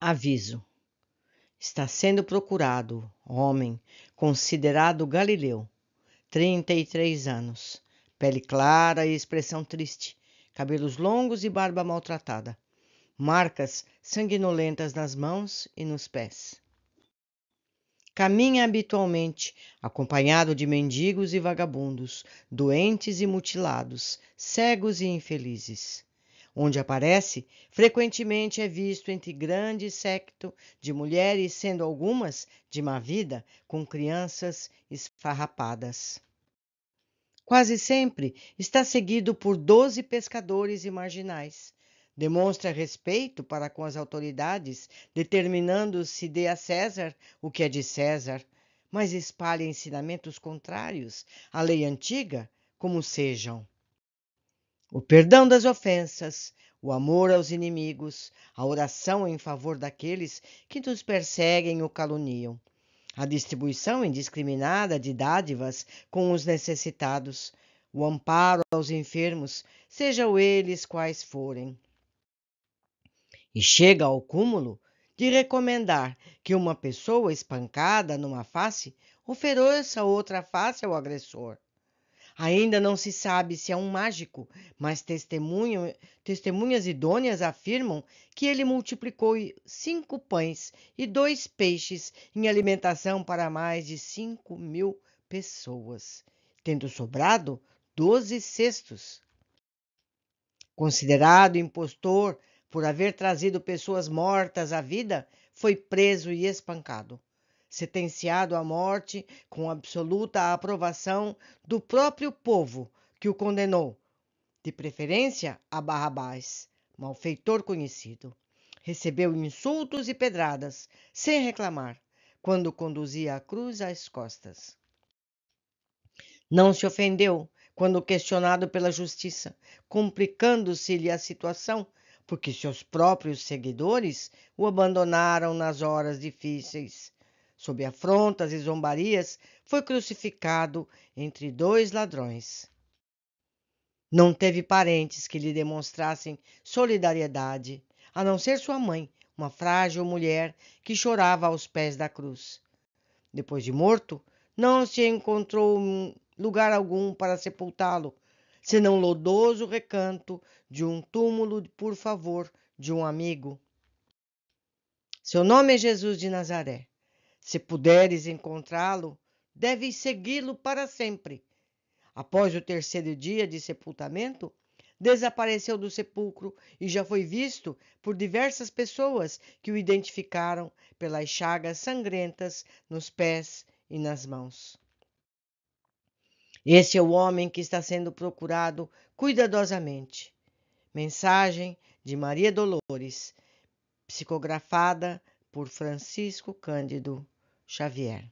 Aviso: está sendo procurado homem considerado Galileu, 33 anos, pele clara e expressão triste, cabelos longos e barba maltratada, marcas sanguinolentas nas mãos e nos pés. Caminha habitualmente, acompanhado de mendigos e vagabundos, doentes e mutilados, cegos e infelizes. Onde aparece, frequentemente é visto entre grande secto de mulheres, sendo algumas de má vida, com crianças esfarrapadas. Quase sempre está seguido por doze pescadores e marginais. Demonstra respeito para com as autoridades, determinando se dê a César o que é de César, mas espalha ensinamentos contrários à lei antiga, como sejam o perdão das ofensas, o amor aos inimigos, a oração em favor daqueles que nos perseguem ou caluniam, a distribuição indiscriminada de dádivas com os necessitados, o amparo aos enfermos, sejam eles quais forem. E chega ao cúmulo de recomendar que uma pessoa espancada numa face ofereça outra face ao agressor Ainda não se sabe se é um mágico, mas testemunhas idôneas afirmam que ele multiplicou cinco pães e dois peixes em alimentação para mais de cinco mil pessoas, tendo sobrado doze cestos. Considerado impostor por haver trazido pessoas mortas à vida, foi preso e espancado sentenciado à morte com absoluta aprovação do próprio povo que o condenou, de preferência a Barrabás, malfeitor conhecido. Recebeu insultos e pedradas, sem reclamar, quando conduzia a cruz às costas. Não se ofendeu quando questionado pela justiça, complicando-se-lhe a situação, porque seus próprios seguidores o abandonaram nas horas difíceis sob afrontas e zombarias, foi crucificado entre dois ladrões. Não teve parentes que lhe demonstrassem solidariedade, a não ser sua mãe, uma frágil mulher que chorava aos pés da cruz. Depois de morto, não se encontrou lugar algum para sepultá-lo, senão lodoso recanto de um túmulo por favor de um amigo. Seu nome é Jesus de Nazaré. Se puderes encontrá-lo, deves segui-lo para sempre. Após o terceiro dia de sepultamento, desapareceu do sepulcro e já foi visto por diversas pessoas que o identificaram pelas chagas sangrentas nos pés e nas mãos. Esse é o homem que está sendo procurado cuidadosamente. Mensagem de Maria Dolores, psicografada por Francisco Cândido Xavier.